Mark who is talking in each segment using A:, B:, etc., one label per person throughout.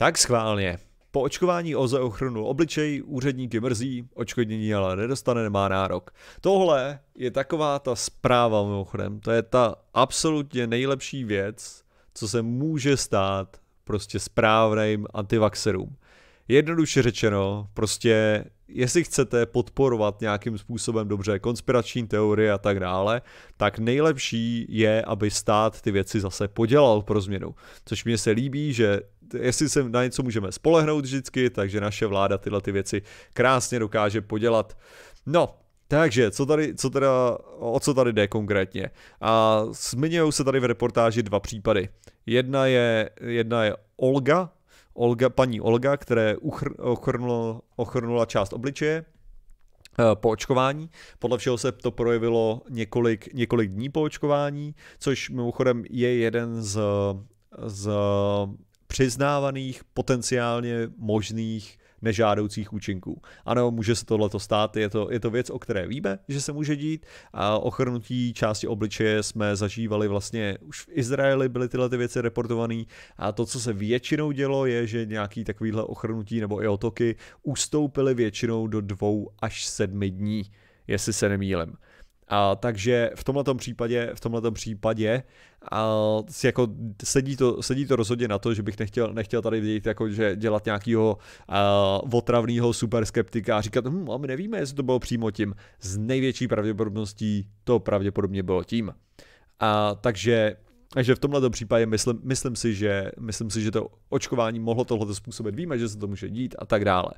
A: Tak schválně. Po očkování OZE ochrnu obličej úředníky mrzí, očkodnění ale nedostane, nemá nárok. Tohle je taková ta zpráva mimochodem, to je ta absolutně nejlepší věc, co se může stát prostě správným antivaxerům. Jednoduše řečeno, prostě jestli chcete podporovat nějakým způsobem dobře konspirační teorie a tak dále, tak nejlepší je, aby stát ty věci zase podělal pro změnu. Což mě se líbí, že jestli se na něco můžeme spolehnout vždycky, takže naše vláda tyhle ty věci krásně dokáže podělat. No, takže, co tady, co teda, o co tady jde konkrétně? A zmiňují se tady v reportáži dva případy. Jedna je, jedna je Olga, Olga, paní Olga, které uchr, ochrnul, ochrnula část obličeje, eh, po očkování. Podle všeho se to projevilo několik, několik dní po očkování, což mimochodem je jeden z, z přiznávaných potenciálně možných nežádoucích účinků. Ano, může se tohleto stát, je to, je to věc, o které víme, že se může dít a ochrnutí části obličeje jsme zažívali vlastně, už v Izraeli byly tyhle ty věci reportované a to, co se většinou dělo, je, že nějaký takovýhle ochrnutí nebo i otoky ustoupily většinou do dvou až sedmi dní, jestli se nemýlím. A, takže v tomhle případě, v tomhle případě a, jako sedí, to, sedí to rozhodně na to, že bych nechtěl, nechtěl tady vidět, jako, že dělat nějakého otravného superskeptika a říkat, hm, a my nevíme, jestli to bylo přímo tím. Z největší pravděpodobností to pravděpodobně bylo tím. A, takže takže v tomto případě myslím, myslím, si, že, myslím si, že to očkování mohlo tohleto způsobit. Víme, že se to může dít a tak dále.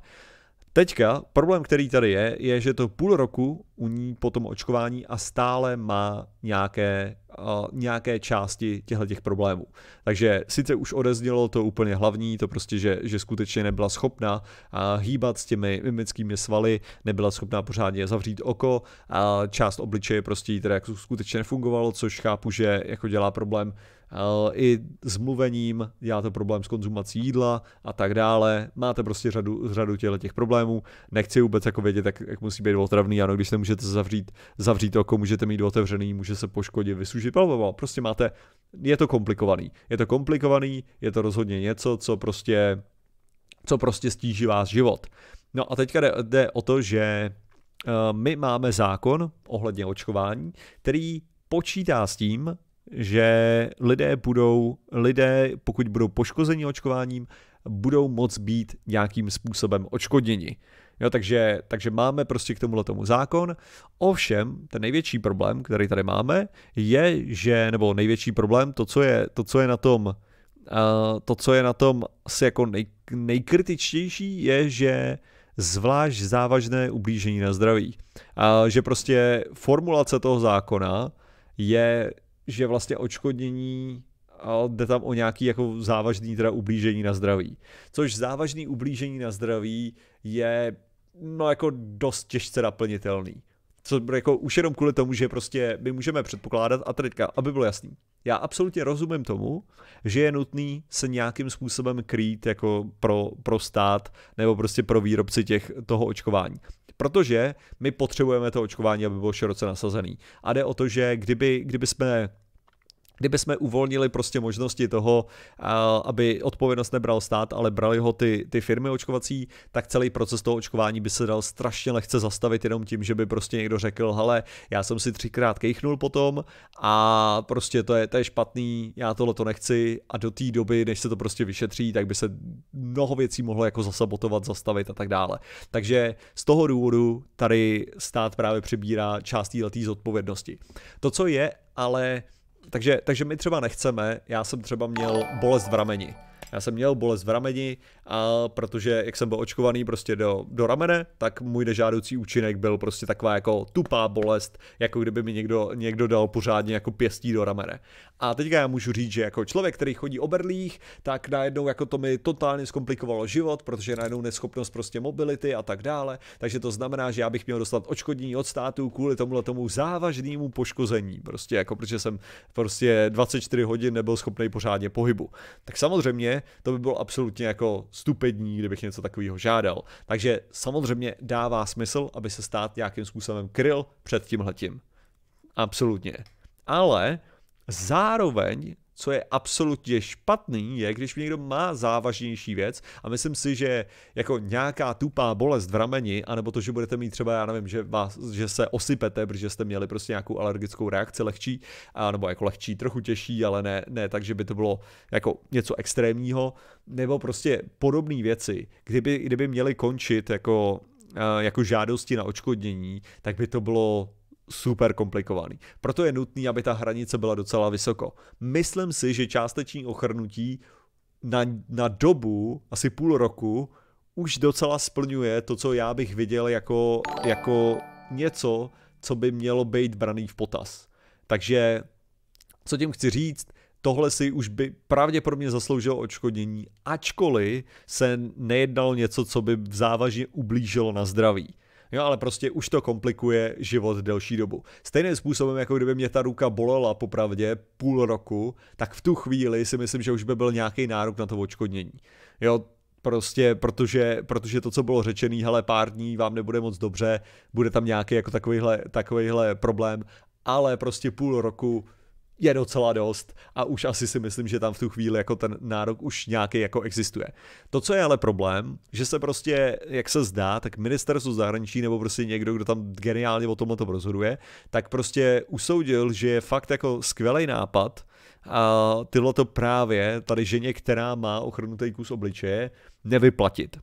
A: Teďka problém, který tady je, je, že to půl roku u ní po tom očkování a stále má nějaké, uh, nějaké části těchto těch problémů. Takže sice už odeznělo to úplně hlavní, to prostě, že, že skutečně nebyla schopna uh, hýbat s těmi mimickými svaly, nebyla schopná pořádně zavřít oko, uh, část obličeje prostě jí teda jak skutečně nefungovalo, což chápu, že jako dělá problém Eh, i s mluvením, děláte problém s konzumací jídla a tak dále. Máte prostě řadu, řadu těle těch problémů. Nechci vůbec jako vědět, jak, jak musí být otravný. Ano, když se můžete zavřít, zavřít oko, můžete mít otevřený, může se poškodit, vysužit, Prostě máte, je to komplikovaný. Je to komplikovaný, je to rozhodně něco, co prostě, co prostě stíží vás život. No a teďka jde, jde o to, že eh, my máme zákon ohledně očkování, který počítá s tím, že lidé budou, lidé, pokud budou poškozeni očkováním, budou moc být nějakým způsobem očkodněni. Jo, takže, takže máme prostě k tomuhle tomu zákon. Ovšem, ten největší problém, který tady máme, je, že, nebo největší problém, to, co je, to, co je na tom, uh, to, co je na tom asi jako nej, nejkritičtější, je, že zvlášť závažné ublížení na zdraví. Uh, že prostě formulace toho zákona je že vlastně očkodnění ale jde tam o nějaký jako závažný teda ublížení na zdraví. Což závažný ublížení na zdraví je no jako dost těžce naplnitelný. Co jako už jenom kvůli tomu, že prostě my můžeme předpokládat, a teďka, aby bylo jasný, já absolutně rozumím tomu, že je nutný se nějakým způsobem krýt jako pro, pro stát nebo prostě pro výrobci těch, toho očkování. Protože my potřebujeme to očkování, aby bylo široce nasazený. A jde o to, že kdyby, kdyby jsme kdyby jsme uvolnili prostě možnosti toho, aby odpovědnost nebral stát, ale brali ho ty, ty firmy očkovací, tak celý proces toho očkování by se dal strašně lehce zastavit jenom tím, že by prostě někdo řekl, hele, já jsem si třikrát kejchnul potom a prostě to je, to je špatný, já tohle to nechci a do té doby, než se to prostě vyšetří, tak by se mnoho věcí mohlo jako zasabotovat, zastavit a tak dále. Takže z toho důvodu tady stát právě přebírá část této zodpovědnosti. To, co je ale takže, takže my třeba nechceme, já jsem třeba měl bolest v rameni. Já jsem měl bolest v rameni, a protože jak jsem byl očkovaný prostě do, do ramene, tak můj nežádoucí účinek byl prostě taková jako tupá bolest, jako kdyby mi někdo, někdo dal pořádně jako pěstí do ramene. A teďka já můžu říct, že jako člověk, který chodí o berlích, tak najednou jako to mi totálně zkomplikovalo život, protože najednou neschopnost prostě mobility a tak dále. Takže to znamená, že já bych měl dostat očkodní od státu kvůli tomu tomu závažnému poškození, prostě jako protože jsem prostě 24 hodin nebyl schopný pořádně pohybu. Tak samozřejmě to by bylo absolutně jako stupidní, kdybych něco takového žádal. Takže samozřejmě dává smysl, aby se stát nějakým způsobem kryl před tímhletím. Absolutně. Ale zároveň co je absolutně špatný, je, když někdo má závažnější věc a myslím si, že jako nějaká tupá bolest v rameni, anebo to, že budete mít třeba, já nevím, že, vás, že se osypete, protože jste měli prostě nějakou alergickou reakci lehčí, a, nebo jako lehčí, trochu těžší, ale ne, ne tak, že by to bylo jako něco extrémního, nebo prostě podobné věci, kdyby, kdyby měly končit jako, jako žádosti na očkodnění, tak by to bylo super komplikovaný. Proto je nutný, aby ta hranice byla docela vysoko. Myslím si, že částeční ochrnutí na, na dobu asi půl roku už docela splňuje to, co já bych viděl jako, jako něco, co by mělo být braný v potaz. Takže co tím chci říct, tohle si už by pravděpodobně zasloužilo odškodnění, ačkoliv se nejednalo něco, co by v závažně ublížilo na zdraví. Jo, ale prostě už to komplikuje život delší dobu. Stejným způsobem, jako kdyby mě ta ruka bolela popravdě půl roku, tak v tu chvíli si myslím, že už by byl nějaký nárok na to odškodnění. Jo, prostě protože, protože to, co bylo řečený, hele, pár dní vám nebude moc dobře, bude tam nějaký jako takovýhle, takovýhle problém, ale prostě půl roku je docela dost a už asi si myslím, že tam v tu chvíli jako ten nárok už nějaký jako existuje. To, co je ale problém, že se prostě, jak se zdá, tak ministerstvo zahraničí nebo prostě někdo, kdo tam geniálně o tomhle to rozhoduje, tak prostě usoudil, že je fakt jako skvělý nápad a tyhle to právě, tady ženě, která má ochrnutý kus obličeje, nevyplatit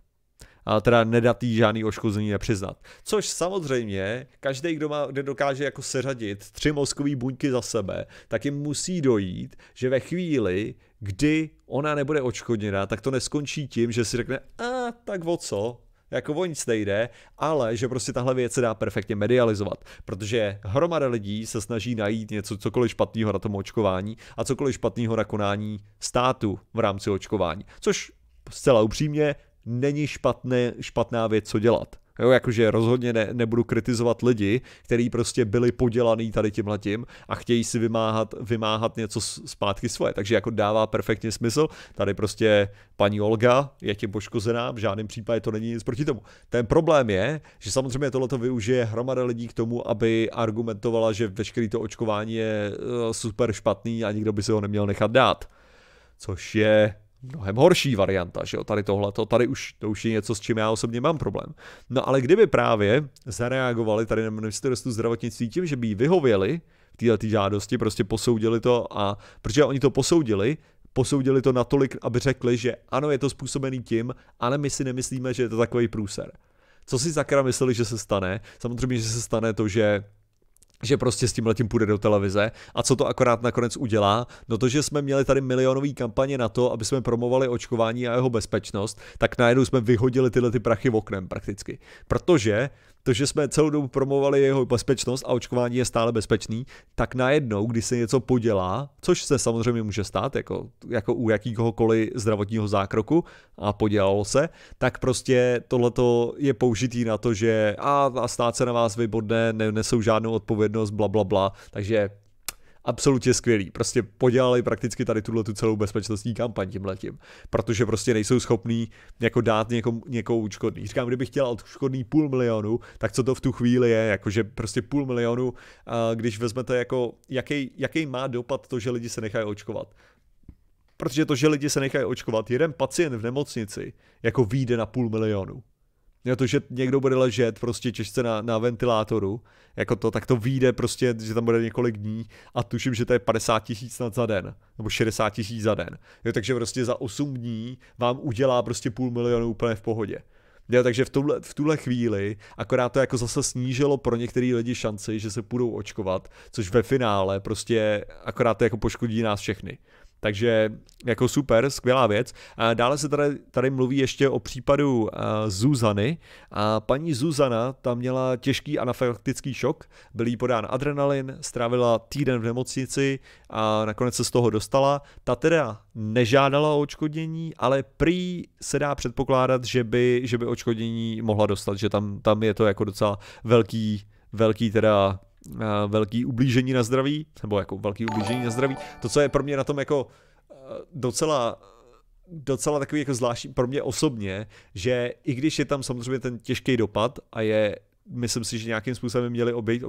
A: a teda nedat jí žádný oškození nepřiznat. Což samozřejmě každý, kdo má, kdo dokáže jako seřadit tři mozkové buňky za sebe, tak jim musí dojít, že ve chvíli, kdy ona nebude očkodněna, tak to neskončí tím, že si řekne, a tak o co, jako o nic nejde, ale že prostě tahle věc se dá perfektně medializovat, protože hromada lidí se snaží najít něco, cokoliv špatného na tom očkování a cokoliv špatného na konání státu v rámci očkování, což zcela upřímně není špatné, špatná věc, co dělat. Jo, jakože rozhodně ne, nebudu kritizovat lidi, kteří prostě byli podělaný tady tím letím a chtějí si vymáhat, vymáhat něco zpátky svoje. Takže jako dává perfektně smysl. Tady prostě paní Olga je tím poškozená, v žádném případě to není nic proti tomu. Ten problém je, že samozřejmě tohle využije hromada lidí k tomu, aby argumentovala, že veškerý to očkování je eh, super špatný a nikdo by se ho neměl nechat dát. Což je mnohem horší varianta, že jo, tady tohle, to tady už, to už je něco, s čím já osobně mám problém. No ale kdyby právě zareagovali tady na ministerstvu zdravotnictví tím, že by jí vyhověli v této žádosti, prostě posoudili to a, protože oni to posoudili, posoudili to natolik, aby řekli, že ano, je to způsobený tím, ale my si nemyslíme, že je to takový průser. Co si zakra mysleli, že se stane? Samozřejmě, že se stane to, že že prostě s tím letím půjde do televize. A co to akorát nakonec udělá? No to, že jsme měli tady milionový kampaně na to, aby jsme promovali očkování a jeho bezpečnost, tak najednou jsme vyhodili tyhle ty prachy v oknem prakticky. Protože to, že jsme celou dobu promovali jeho bezpečnost a očkování je stále bezpečný, tak najednou, když se něco podělá, což se samozřejmě může stát, jako, jako u jakýhokoliv zdravotního zákroku a podělalo se, tak prostě tohleto je použitý na to, že a, a stát se na vás vybodne, nesou žádnou odpovědnost, bla, bla, bla, takže absolutně skvělý. Prostě podělali prakticky tady tuhle tu celou bezpečnostní kampaň tím letím, protože prostě nejsou schopní jako dát někomu, někoho účkodný. Říkám, kdybych chtěl odškodný půl milionu, tak co to v tu chvíli je, jakože prostě půl milionu, když vezmete jako, jaký, jaký má dopad to, že lidi se nechají očkovat. Protože to, že lidi se nechají očkovat, jeden pacient v nemocnici jako výjde na půl milionu. Jo, to, že někdo bude ležet prostě těžce na, na ventilátoru, jako to, tak to vyjde prostě, že tam bude několik dní a tuším, že to je 50 tisíc snad za den, nebo 60 tisíc za den. Jo, takže prostě za 8 dní vám udělá prostě půl milionu úplně v pohodě. Jo, takže v, tomhle, v tuhle chvíli akorát to jako zase snížilo pro některé lidi šanci, že se půjdou očkovat, což ve finále prostě akorát to jako poškodí nás všechny. Takže jako super, skvělá věc. A dále se tady, tady mluví ještě o případu uh, Zuzany. A paní Zuzana tam měla těžký anafylaktický šok, byl jí podán adrenalin, strávila týden v nemocnici a nakonec se z toho dostala. Ta teda nežádala o očkodnění, ale prý se dá předpokládat, že by, že by očkodnění mohla dostat, že tam, tam je to jako docela velký, velký teda Eh, velký ublížení na zdraví, nebo jako velký ublížení na zdraví. To, co je pro mě na tom jako eh, docela docela takový jako zvláštní pro mě osobně, že i když je tam samozřejmě ten těžký dopad a je myslím si, že nějakým způsobem měli obejít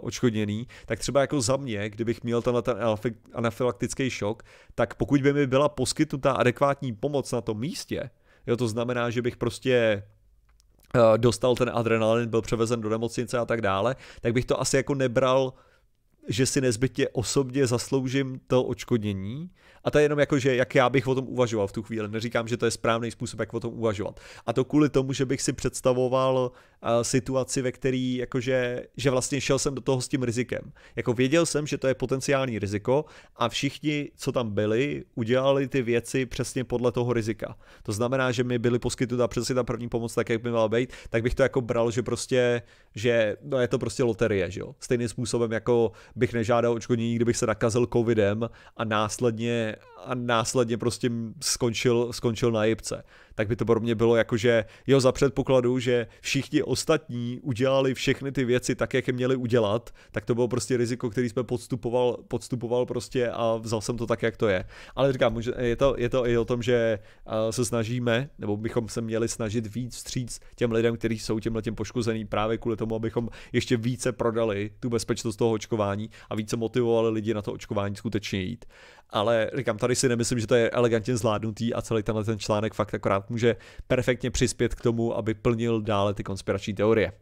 A: očkodněný, eh, tak třeba jako za mě, kdybych měl tenhle ten anafylaktický šok, tak pokud by mi byla poskytnutá adekvátní pomoc na tom místě, jo, to znamená, že bych prostě Eh, dostal ten adrenalin, byl převezen do nemocnice a tak dále, tak bych to asi jako nebral, že si nezbytně osobně zasloužím to očkodnění. A to je jenom jako, že jak já bych o tom uvažoval v tu chvíli. Neříkám, že to je správný způsob, jak o tom uvažovat. A to kvůli tomu, že bych si představoval, Eh, situaci, ve který jakože, že vlastně šel jsem do toho s tím rizikem. Jako věděl jsem, že to je potenciální riziko a všichni, co tam byli, udělali ty věci přesně podle toho rizika. To znamená, že mi byly poskytnuta přesně ta první pomoc tak, jak by měla být, tak bych to jako bral, že prostě, že no je to prostě loterie, že jo. Stejným způsobem jako bych nežádal očkodnění, kdybych se nakazil covidem a následně a následně prostě skončil, skončil na jibce tak by to pro mě bylo jako, že jo, za předpokladu, že všichni ostatní udělali všechny ty věci tak, jak je měli udělat, tak to bylo prostě riziko, který jsme podstupoval, podstupoval prostě a vzal jsem to tak, jak to je. Ale říkám, je to, je to i o tom, že se snažíme, nebo bychom se měli snažit víc vstříc těm lidem, kteří jsou těmhle těm poškozený právě kvůli tomu, abychom ještě více prodali tu bezpečnost toho očkování a více motivovali lidi na to očkování skutečně jít ale říkám, tady si nemyslím, že to je elegantně zvládnutý a celý tenhle ten článek fakt akorát může perfektně přispět k tomu, aby plnil dále ty konspirační teorie.